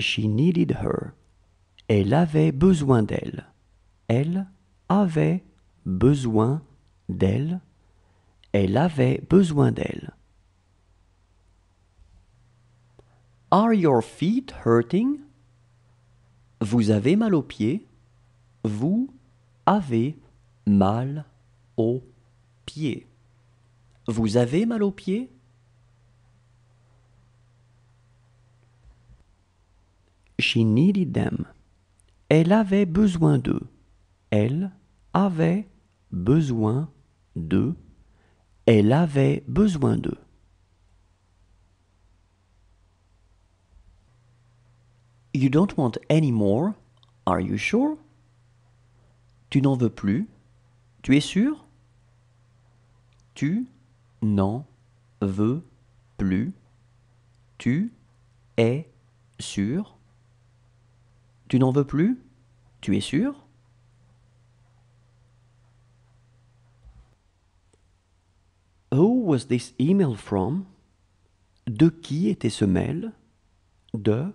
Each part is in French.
She needed her. Elle avait besoin d'elle. Elle avait besoin d'elle. Elle avait besoin d'elle. Are your feet hurting? Vous avez mal aux pieds. Vous avez mal aux pieds. Vous avez mal aux pieds? She needed them. Elle avait besoin d'eux. Elle avait besoin d'eux. Elle avait besoin d'eux. You don't want any more, are you sure? Tu n'en veux plus, tu es sûr? Tu n'en veux plus, tu es sûr? Tu n'en veux plus Tu es sûr Who was this email from De qui était ce mail De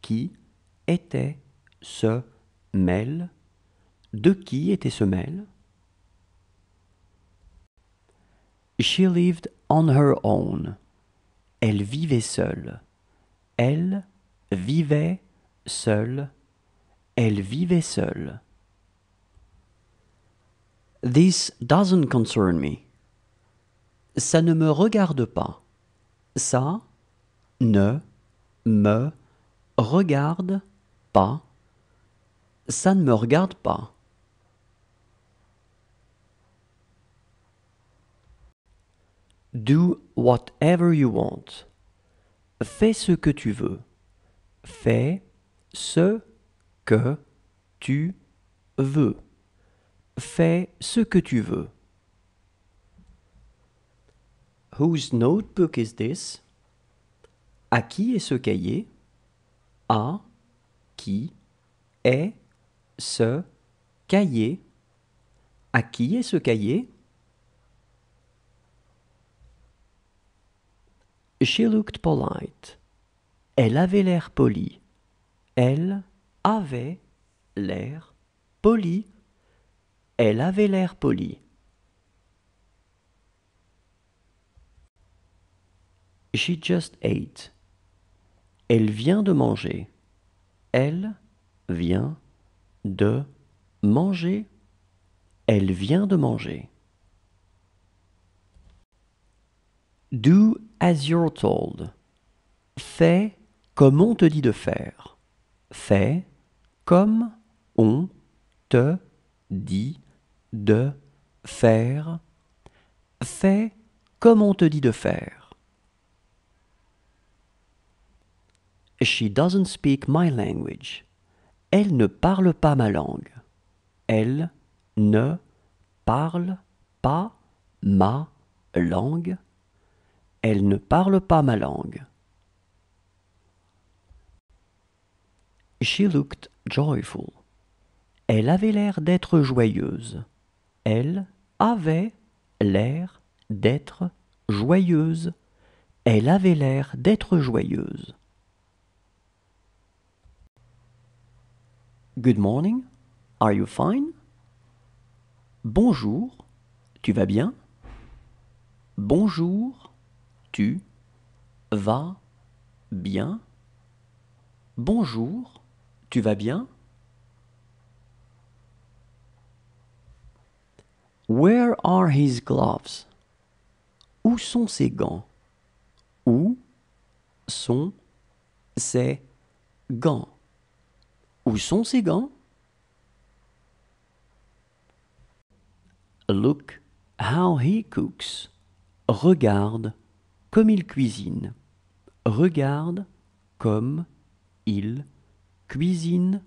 qui était ce mail De qui était ce mail She lived on her own. Elle vivait seule. Elle vivait seule. Elle vivait seule. This doesn't concern me. Ça ne me regarde pas. Ça ne me regarde pas. Ça ne me regarde pas. Do whatever you want. Fais ce que tu veux. Fais ce que tu veux. Fais ce que tu veux. Whose notebook is this? À qui est ce cahier? À qui est ce cahier? À qui est ce cahier? She looked polite. Elle avait l'air polie. Elle avait l'air poli. Elle avait l'air poli. She just ate. Elle vient de manger. Elle vient de manger. Elle vient de manger. Do as you're told. Fais comme on te dit de faire. Fais comme on te dit de faire, fais comme on te dit de faire. She doesn't speak my language. Elle ne parle pas ma langue. Elle ne parle pas ma langue. Elle ne parle pas ma langue. She looked joyful. Elle avait l'air d'être joyeuse. Elle avait l'air d'être joyeuse. Elle avait l'air d'être joyeuse. Good morning. Are you fine? Bonjour. Tu vas bien? Bonjour. Tu vas bien? Bonjour. Tu vas bien? Where are his gloves? Où sont ses gants? Où sont ses gants? Où sont ses gants? Look how he cooks. Regarde comme il cuisine. Regarde comme il cuisine,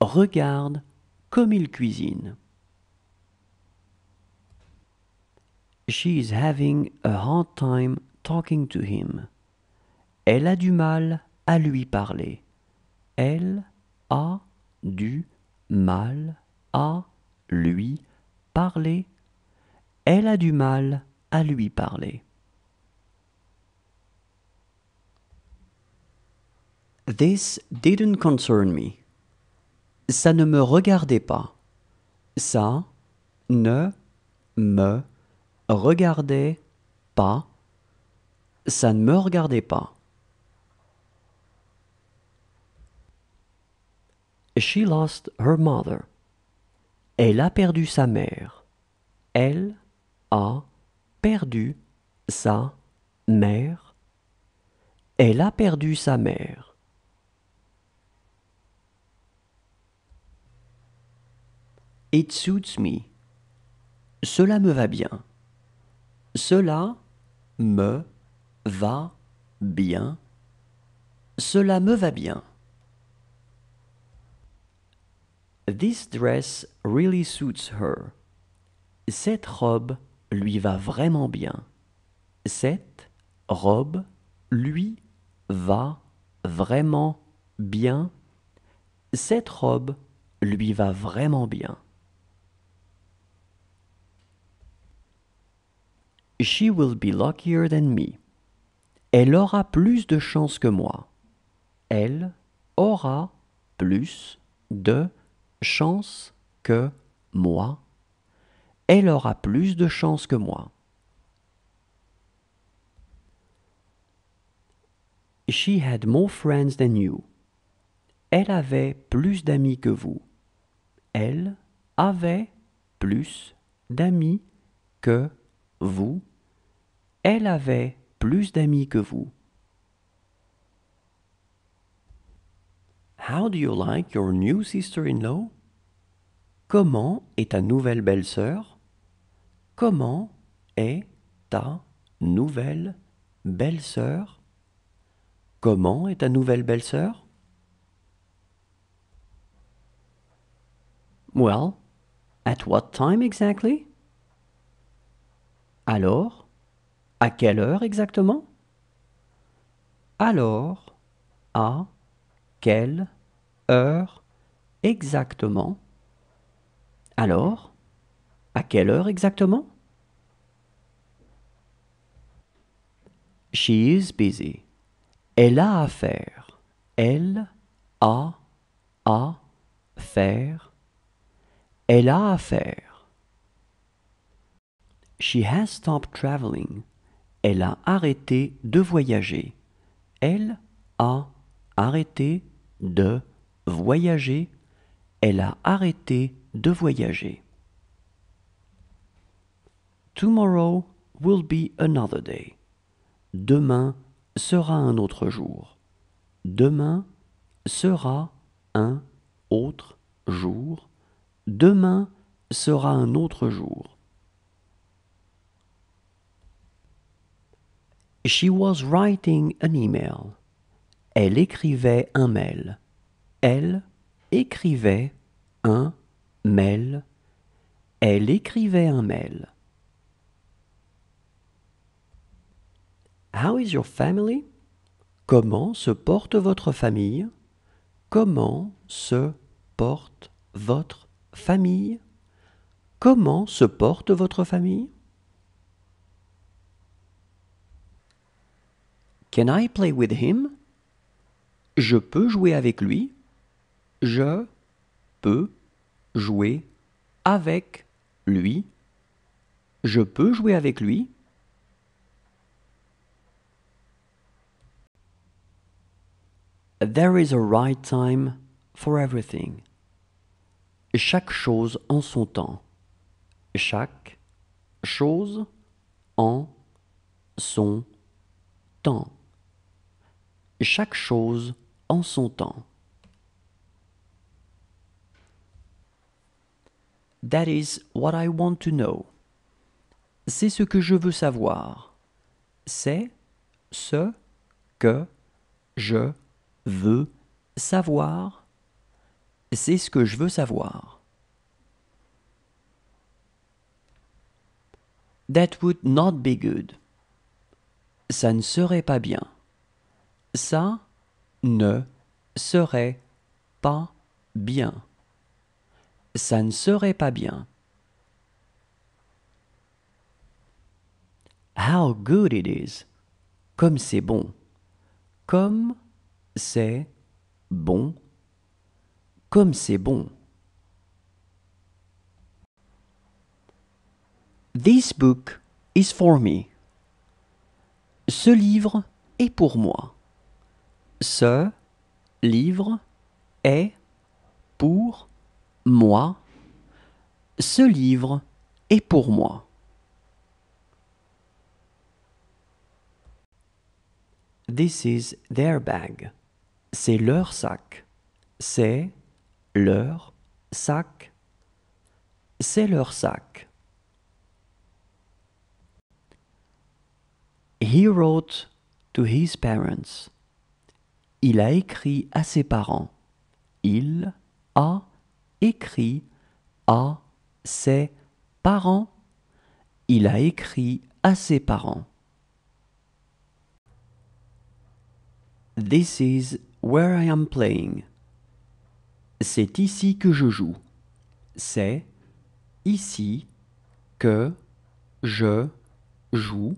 regarde comme il cuisine. She is having a hard time talking to him. Elle a du mal à lui parler. Elle a du mal à lui parler. Elle a du mal à lui parler. This didn't concern me. Ça ne me regardait pas. Ça ne me regardait pas. Ça ne me regardait pas. She lost her mother. Elle a perdu sa mère. Elle a perdu sa mère. Elle a perdu sa mère. It suits me. Cela me va bien. Cela me va bien. Cela me va bien. This dress really suits her. Cette robe lui va vraiment bien. Cette robe lui va vraiment bien. Cette robe lui va vraiment bien. She will be luckier than me. Elle aura plus de chance que moi. Elle aura plus de chance que moi. Elle aura plus de chance que moi. She had more friends than you. Elle avait plus d'amis que vous. Elle avait plus d'amis que vous. Elle avait plus d'amis que vous. How do you like your new sister-in-law? Comment est ta nouvelle belle-sœur? Comment est ta nouvelle belle-sœur? Comment est ta nouvelle belle-sœur? Well, at what time exactly? Alors, à quelle heure exactement Alors, à quelle heure exactement Alors, à quelle heure exactement She is busy. Elle a à faire. Elle a à faire. Elle a à She has stopped travelling. Elle a arrêté de voyager. Elle a arrêté de voyager. Elle a arrêté de voyager. Tomorrow will be another day. Demain sera un autre jour. Demain sera un autre jour. Demain sera un autre jour. She was writing an email. Elle écrivait un mail. Elle écrivait un mail. Elle écrivait un mail. How is your family? Comment se porte votre famille? Comment se porte votre famille? Comment se porte votre famille? Can I play with him? Je peux jouer avec lui. Je peux jouer avec lui. Je peux jouer avec lui. There is a right time for everything. Chaque chose en son temps. Chaque chose en son temps chaque chose en son temps. That is what I want to know. C'est ce que je veux savoir. C'est ce que je veux savoir. C'est ce que je veux savoir. That would not be good. Ça ne serait pas bien. Ça ne serait pas bien. Ça ne serait pas bien. How good it is. Comme c'est bon. Comme c'est bon. Comme c'est bon. This book is for me. Ce livre est pour moi ce livre est pour moi. Ce livre est pour moi. This is their bag. C'est leur sac. C'est leur sac. C'est leur sac. He wrote to his parents il a écrit à ses parents. Il a écrit à ses parents. Il a écrit à ses parents. This is where I am playing. C'est ici que je joue. C'est ici que je joue.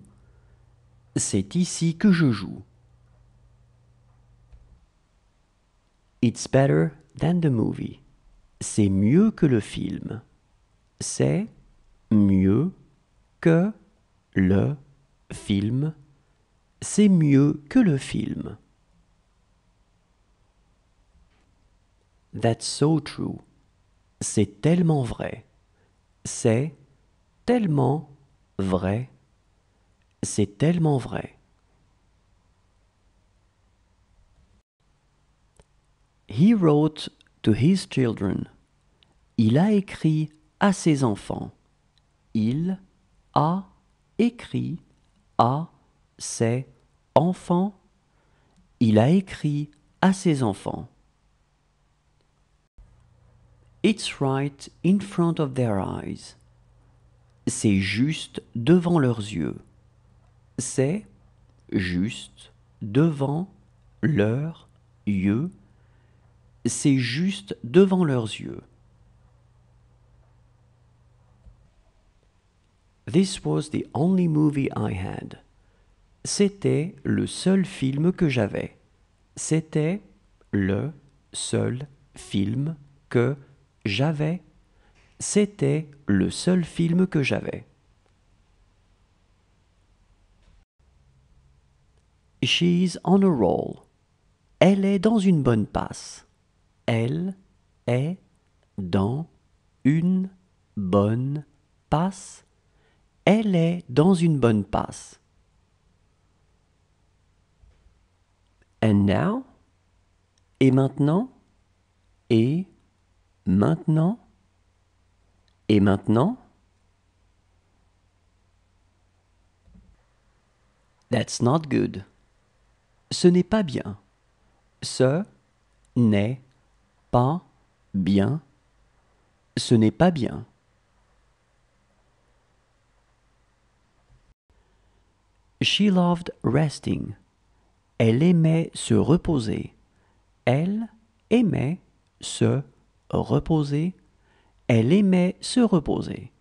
C'est ici que je joue. It's better than the movie. C'est mieux que le film. C'est mieux que le film. C'est mieux que le film. That's so true. C'est tellement vrai. C'est tellement vrai. C'est tellement vrai. He wrote to his children. Il a écrit à ses enfants. Il a écrit à ses enfants. Il a écrit à ses enfants. It's right in front of their eyes. C'est juste devant leurs yeux. C'est juste devant leurs yeux c'est juste devant leurs yeux. This was the only movie I had. C'était le seul film que j'avais. C'était le seul film que j'avais. C'était le seul film que j'avais. She's on a roll. Elle est dans une bonne passe. Elle est dans une bonne passe. Elle est dans une bonne passe. And now? Et maintenant? Et maintenant? Et maintenant? That's not good. Ce n'est pas bien. Ce n'est pas bien. Ce n'est pas bien. She loved resting. Elle aimait se reposer. Elle aimait se reposer. Elle aimait se reposer.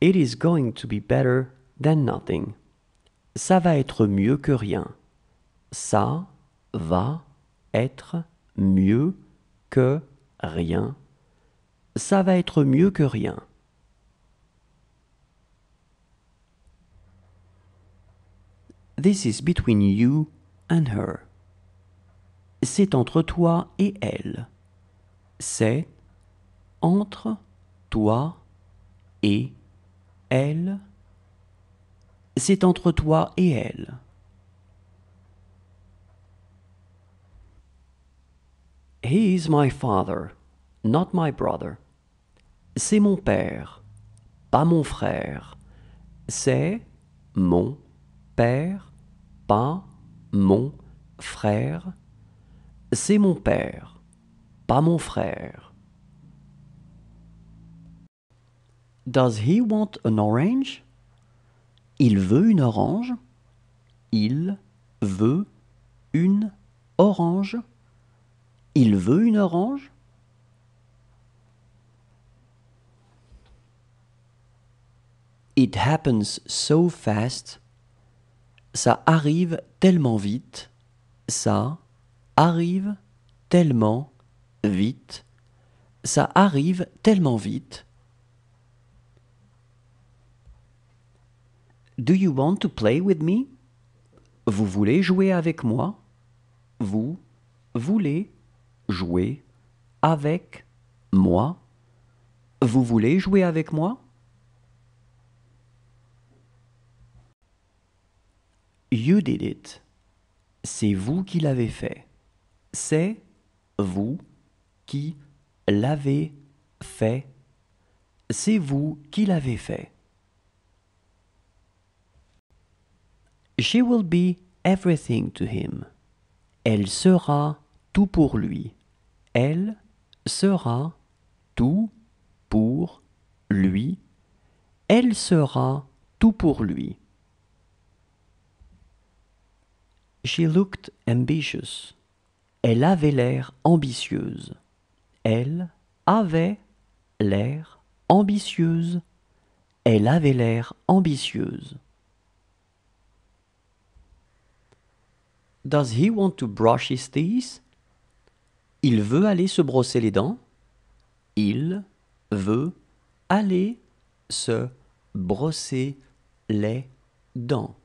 It is going to be better than nothing. Ça va être mieux que rien ça va être mieux que rien. Ça va être mieux que rien. This is between you and her. C'est entre toi et elle. C'est entre toi et elle. C'est entre toi et elle. He is my father, not my brother. C'est mon père, pas mon frère. C'est mon père, pas mon frère. C'est mon père, pas mon frère. Does he want an orange? Il veut une orange. Il veut une orange. Il veut une orange It happens so fast. Ça arrive tellement vite. Ça arrive tellement vite. Ça arrive tellement vite. Do you want to play with me? Vous voulez jouer avec moi? Vous voulez jouer avec moi Vous voulez jouer avec moi You did it. C'est vous qui l'avez fait. C'est vous qui l'avez fait. C'est vous qui l'avez fait. She will be everything to him. Elle sera tout pour lui. Elle sera tout pour lui. Elle sera tout pour lui. She looked ambitious. Elle avait l'air ambitieuse. Elle avait l'air ambitieuse. Elle avait l'air ambitieuse. Does he want to brush his teeth? Il veut aller se brosser les dents. Il veut aller se brosser les dents.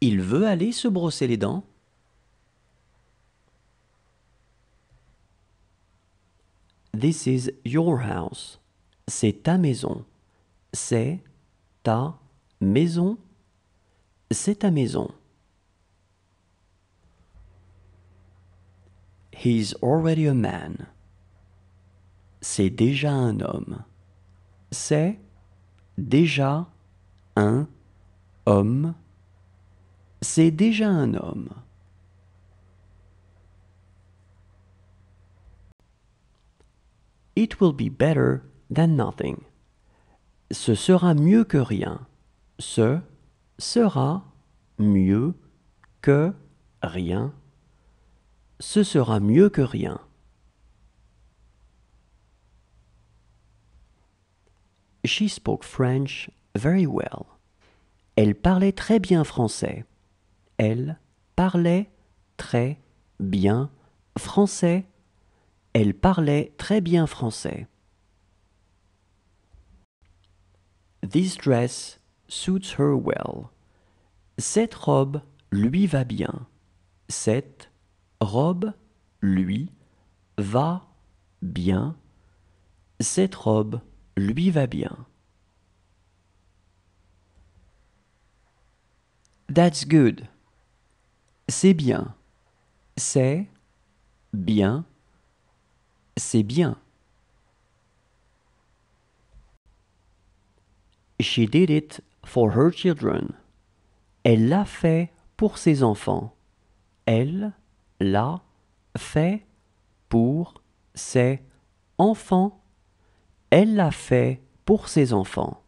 Il veut aller se brosser les dents. This is your house. C'est ta maison. C'est ta maison. C'est ta maison. He's already a man. C'est déjà un homme. C'est déjà un homme. C'est déjà un homme. It will be better than nothing. Ce sera mieux que rien. Ce sera mieux que rien. ce sera mieux que rien. She spoke French very well. Elle parlait très bien français. Elle parlait très bien français. Elle parlait très bien français. This dress suits her well. Cette robe lui va bien. Cette robe, lui, va bien. Cette robe lui va bien. That's good. C'est bien. C'est bien. C'est bien. She did it for her children. Elle l'a fait pour ses enfants. Elle l'a fait pour ses enfants. Elle l'a fait pour ses enfants.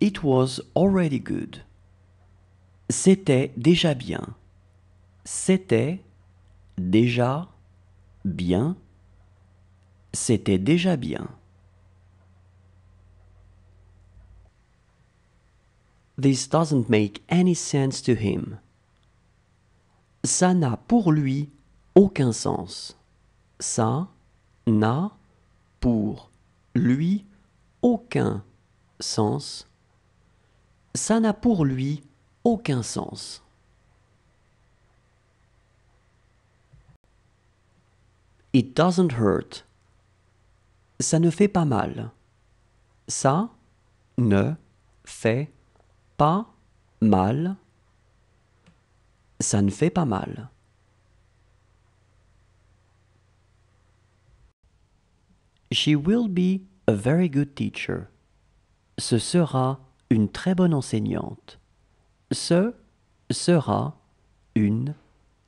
It was already good. C'était déjà bien. C'était déjà bien. C'était déjà bien. This doesn't make any sense to him. Ça n'a pour lui aucun sens. Ça n'a pour lui aucun sens. Ça n'a pour lui aucun sens. It doesn't hurt. Ça ne fait pas mal. Ça ne fait pas mal. Ça ne fait pas mal. She will be a very good teacher. Ce sera une très bonne enseignante. Ce sera une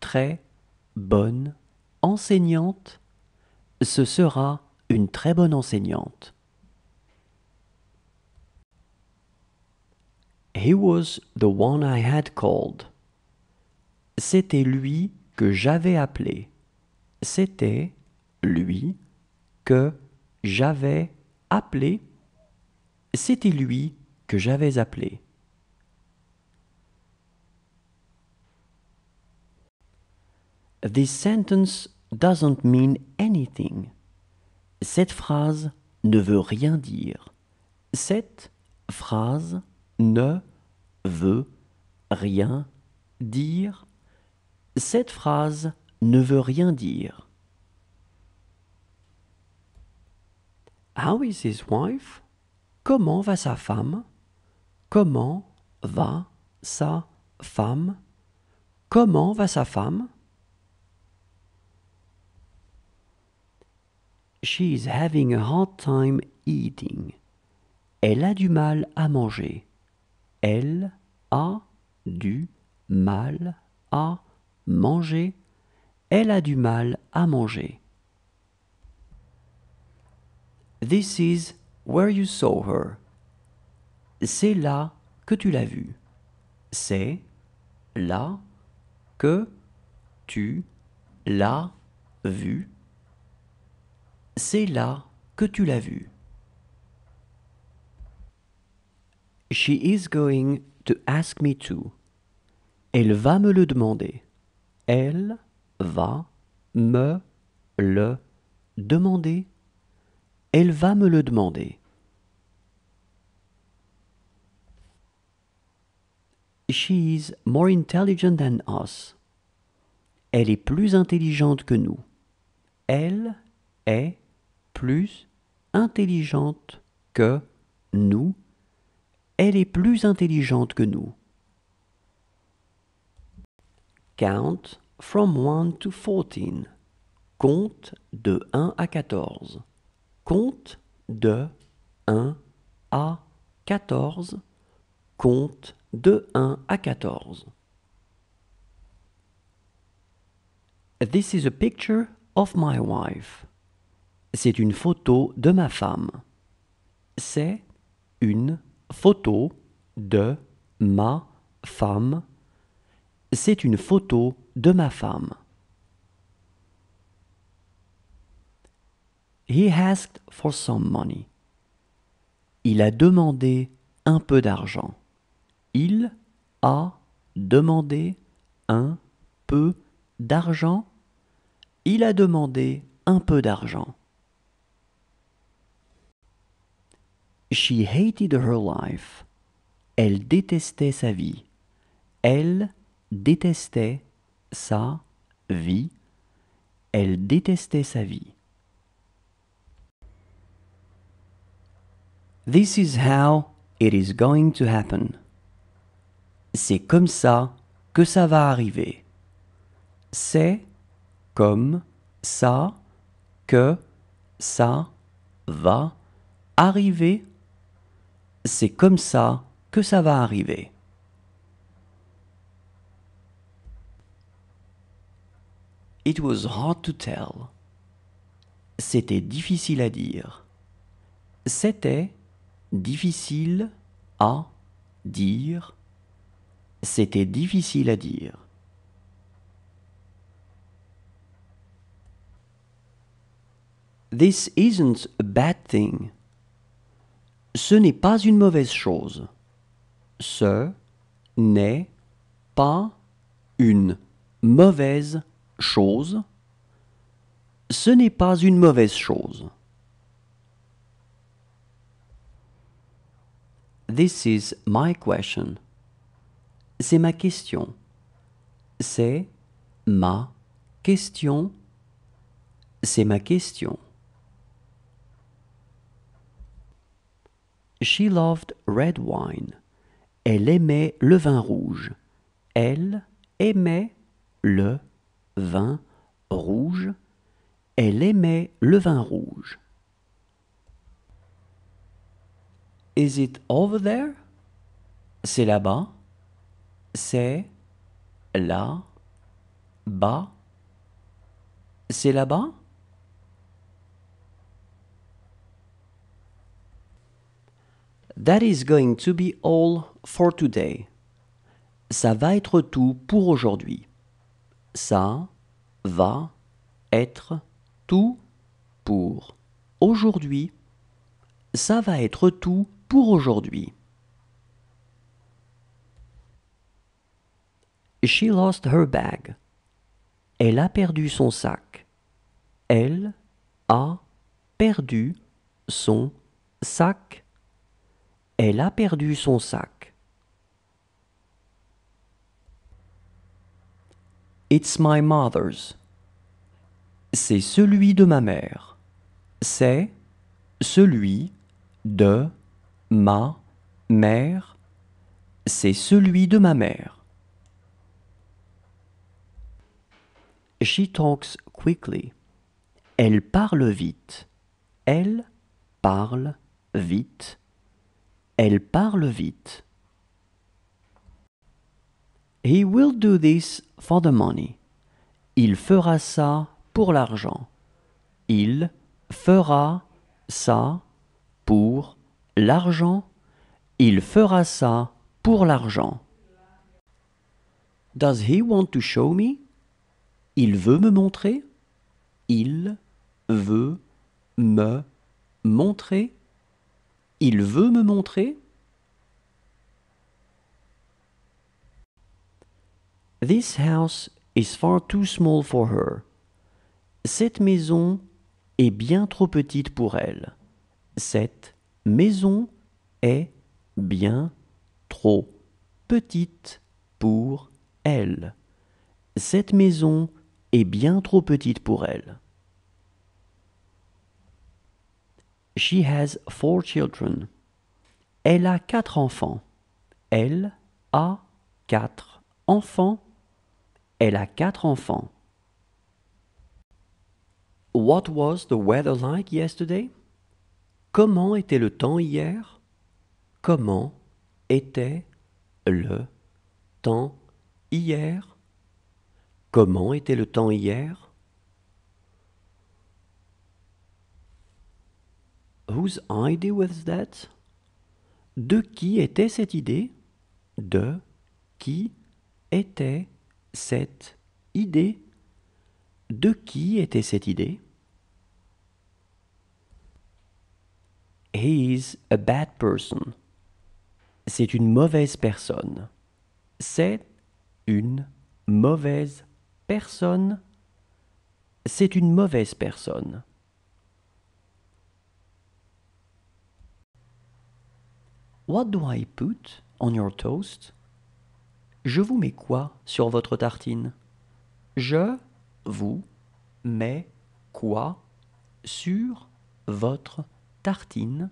très bonne enseignante. Ce sera une très bonne enseignante. He was the one I had called. C'était lui que j'avais appelé. C'était lui que j'avais appelé. C'était lui que j'avais appelé. This sentence doesn't mean anything. Cette phrase ne veut rien dire. Cette phrase ne veut rien dire. Cette phrase ne veut rien dire. How is his wife? Comment va sa femme? Comment va sa femme? Comment va sa femme? She is having a hard time eating. Elle a du mal à manger. Elle a du mal à manger. Elle a du mal à manger. This is where you saw her. C'est là que tu l'as vue. C'est là que tu l'as vue. C'est là que tu l'as vue. She is going to ask me to. Elle va me le demander. Elle va me le demander. Elle va me le demander. She is more intelligent than us. Elle est plus intelligente que nous. Elle est plus intelligente que nous elle est plus intelligente que nous. Count from 1 to 14. Compte de 1 à 14. Compte de 1 à 14. Compte de 1 à 14. This is a picture of my wife. C'est une photo de ma femme. C'est une Photo de ma femme. C'est une photo de ma femme. He asked for some money. Il a demandé un peu d'argent. Il a demandé un peu d'argent. Il a demandé un peu d'argent. She hated her life. Elle détestait sa vie. Elle détestait sa vie. Elle détestait sa vie. This is how it is going to happen. C'est comme ça que ça va arriver. C'est comme ça que ça va arriver c'est comme ça que ça va arriver. It was hard to tell. C'était difficile à dire. C'était difficile à dire. C'était difficile à dire. This isn't a bad thing. Ce n'est pas une mauvaise chose. Ce n'est pas une mauvaise chose. Ce n'est pas une mauvaise chose. This is my question. C'est ma question. C'est ma question. C'est ma question. She loved red wine. Elle aimait le vin rouge. Elle aimait le vin rouge. Elle aimait le vin rouge. Is it over there? C'est là-bas. C'est là-bas. C'est là-bas. That is going to be all for today. Ça va être tout pour aujourd'hui. Ça va être tout pour aujourd'hui. Ça va être tout pour aujourd'hui. She lost her bag. Elle a perdu son sac. Elle a perdu son sac. Elle a perdu son sac. It's my mother's. C'est celui de ma mère. C'est celui de ma mère. C'est celui de ma mère. She talks quickly. Elle parle vite. Elle parle vite. Elle parle vite. He will do this for the money. Il fera ça pour l'argent. Il fera ça pour l'argent. Il fera ça pour l'argent. Does he want to show me? Il veut me montrer. Il veut me montrer. Il veut me montrer. This house is far too small for her. Cette maison est bien trop petite pour elle. Cette maison est bien trop petite pour elle. Cette maison est bien trop petite pour elle. She has four children. Elle a quatre enfants. Elle a quatre enfants. Elle a quatre enfants. What was the weather like yesterday? Comment était le temps hier? Comment était le temps hier? Comment était le temps hier? Whose idea was that? De qui était cette idée? De qui était cette idée? De qui était cette idée? He is a bad person. C'est une mauvaise personne. C'est une mauvaise personne. C'est une mauvaise personne. What do I put on your toast? Je vous mets quoi sur votre tartine? Je vous mets quoi sur votre tartine?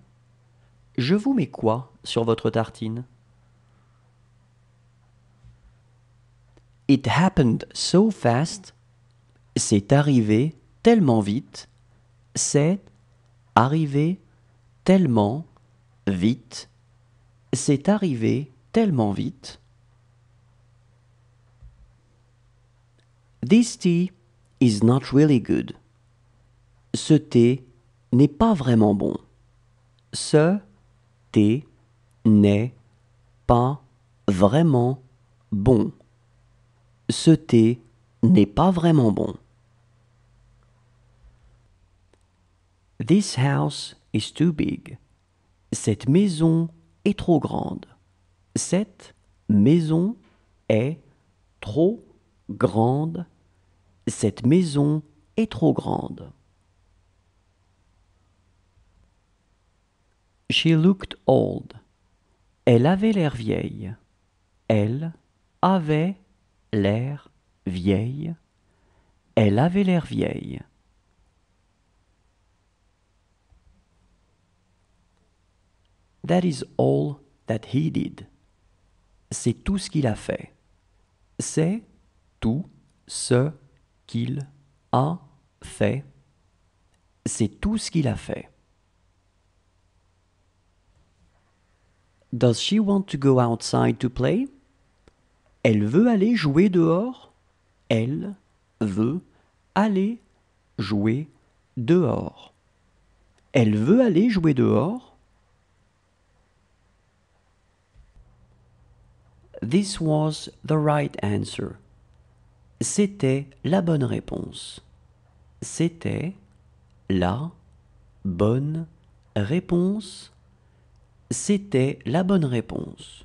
Je vous mets quoi sur votre tartine? It happened so fast. C'est arrivé tellement vite. C'est arrivé tellement vite c'est arrivé tellement vite. This tea is not really good. Ce thé n'est pas vraiment bon. Ce thé n'est pas vraiment bon. Ce thé n'est pas vraiment bon. This house is too big. Cette maison trop grande. Cette maison est trop grande. Cette maison est trop grande. She looked old. Elle avait l'air vieille. Elle avait l'air vieille. Elle avait l'air vieille. That is all that he did. C'est tout ce qu'il a fait. C'est tout ce qu'il a fait. C'est tout ce qu'il a fait. Does she want to go outside to play? Elle veut aller jouer dehors. Elle veut aller jouer dehors. Elle veut aller jouer dehors. This was the right answer. C'était la bonne réponse. C'était la bonne réponse. C'était la bonne réponse.